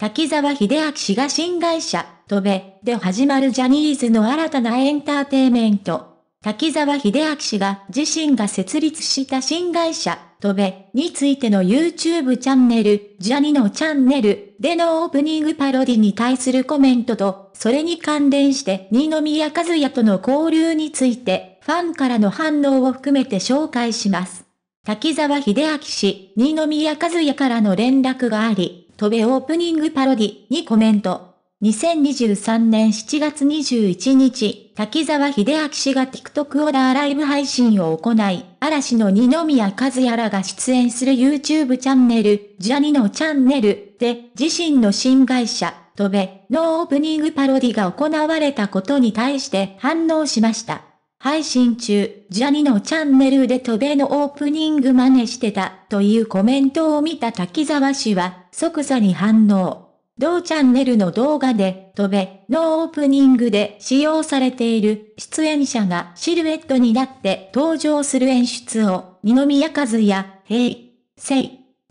滝沢秀明氏が新会社、飛べ、で始まるジャニーズの新たなエンターテイメント。滝沢秀明氏が自身が設立した新会社、飛べ、についての YouTube チャンネル、ジャニのチャンネルでのオープニングパロディに対するコメントと、それに関連して二宮和也との交流について、ファンからの反応を含めて紹介します。滝沢秀明氏、二宮和也からの連絡があり、飛べオープニングパロディにコメント。2023年7月21日、滝沢秀明氏が TikTok オーダーライブ配信を行い、嵐の二宮和也らが出演する YouTube チャンネル、ジャニのチャンネルで、自身の新会社、飛べのオープニングパロディが行われたことに対して反応しました。配信中、ジャニのチャンネルで飛べのオープニング真似してたというコメントを見た滝沢氏は、即座に反応。同チャンネルの動画で、飛べ、のオープニングで使用されている出演者がシルエットになって登場する演出を、二宮和也、平、聖、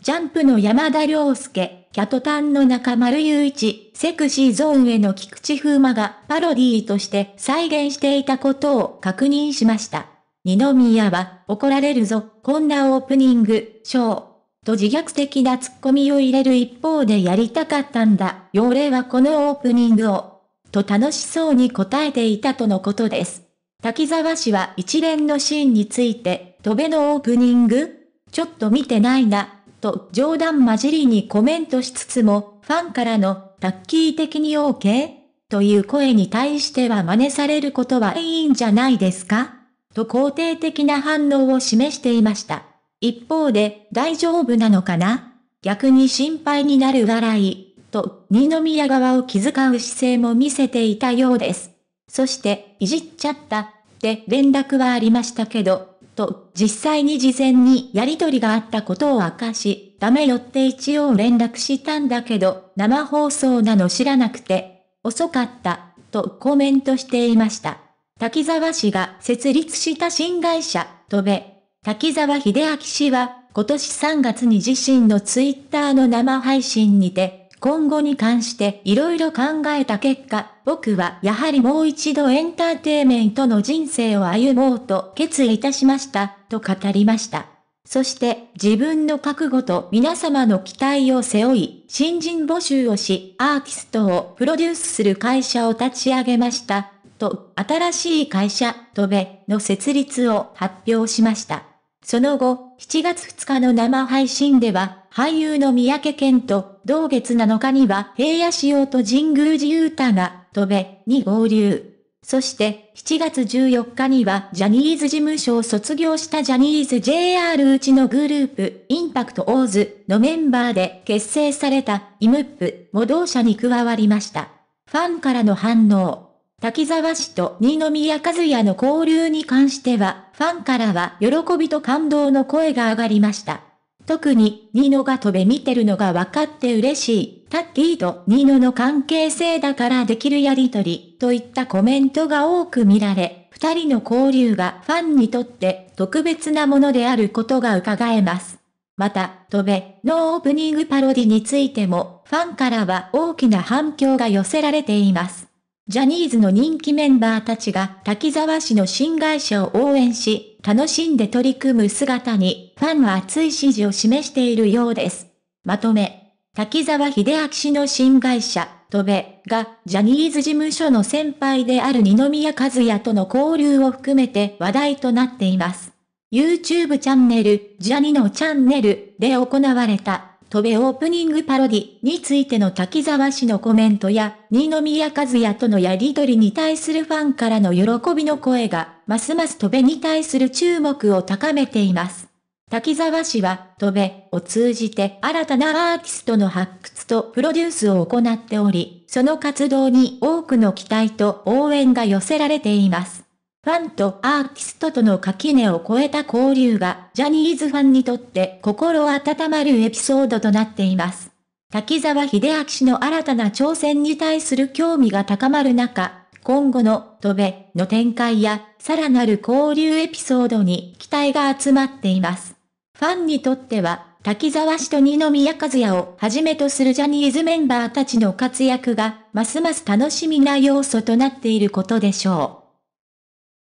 ジャンプの山田涼介、キャトタンの中丸雄一、セクシーゾーンへの菊池風磨がパロディーとして再現していたことを確認しました。二宮は、怒られるぞ、こんなオープニング、ショー。と自虐的なツッコミを入れる一方でやりたかったんだ。よ俺はこのオープニングを。と楽しそうに答えていたとのことです。滝沢氏は一連のシーンについて、戸べのオープニングちょっと見てないな、と冗談交じりにコメントしつつも、ファンからのタッキー的に OK? という声に対しては真似されることはいいんじゃないですかと肯定的な反応を示していました。一方で、大丈夫なのかな逆に心配になる笑い、と、二宮側を気遣う姿勢も見せていたようです。そして、いじっちゃった、って連絡はありましたけど、と、実際に事前にやりとりがあったことを明かし、ダメよって一応連絡したんだけど、生放送なの知らなくて、遅かった、とコメントしていました。滝沢氏が設立した新会社、とべ、滝沢秀明氏は、今年3月に自身のツイッターの生配信にて、今後に関して色々考えた結果、僕はやはりもう一度エンターテイメントの人生を歩もうと決意いたしました、と語りました。そして自分の覚悟と皆様の期待を背負い、新人募集をし、アーティストをプロデュースする会社を立ち上げました。と新しい会社、トベの設立を発表しました。その後、7月2日の生配信では、俳優の三宅健と、同月7日には平野仕様と神宮寺勇太が、トベに合流。そして、7月14日にはジャニーズ事務所を卒業したジャニーズ JR うちのグループ、インパクトオーズのメンバーで結成されたイムップも同社に加わりました。ファンからの反応。滝沢氏と二宮和也の交流に関しては、ファンからは喜びと感動の声が上がりました。特に、ニノが飛べ見てるのが分かって嬉しい。タッキーとニノの関係性だからできるやりとり、といったコメントが多く見られ、二人の交流がファンにとって特別なものであることが伺えます。また、飛べのオープニングパロディについても、ファンからは大きな反響が寄せられています。ジャニーズの人気メンバーたちが滝沢市の新会社を応援し、楽しんで取り組む姿に、ファンは熱い支持を示しているようです。まとめ。滝沢秀明氏の新会社、戸部が、ジャニーズ事務所の先輩である二宮和也との交流を含めて話題となっています。YouTube チャンネル、ジャニのチャンネルで行われた戸部オープニングパロディについての滝沢氏のコメントや、二宮和也とのやりとりに対するファンからの喜びの声が、ますます戸部に対する注目を高めています。滝沢氏は、戸部を通じて新たなアーティストの発掘とプロデュースを行っており、その活動に多くの期待と応援が寄せられています。ファンとアーティストとの垣根を越えた交流が、ジャニーズファンにとって心温まるエピソードとなっています。滝沢秀明氏の新たな挑戦に対する興味が高まる中、今後の、戸部の展開や、さらなる交流エピソードに期待が集まっています。ファンにとっては、滝沢氏と二宮和也をはじめとするジャニーズメンバーたちの活躍が、ますます楽しみな要素となっていることでしょう。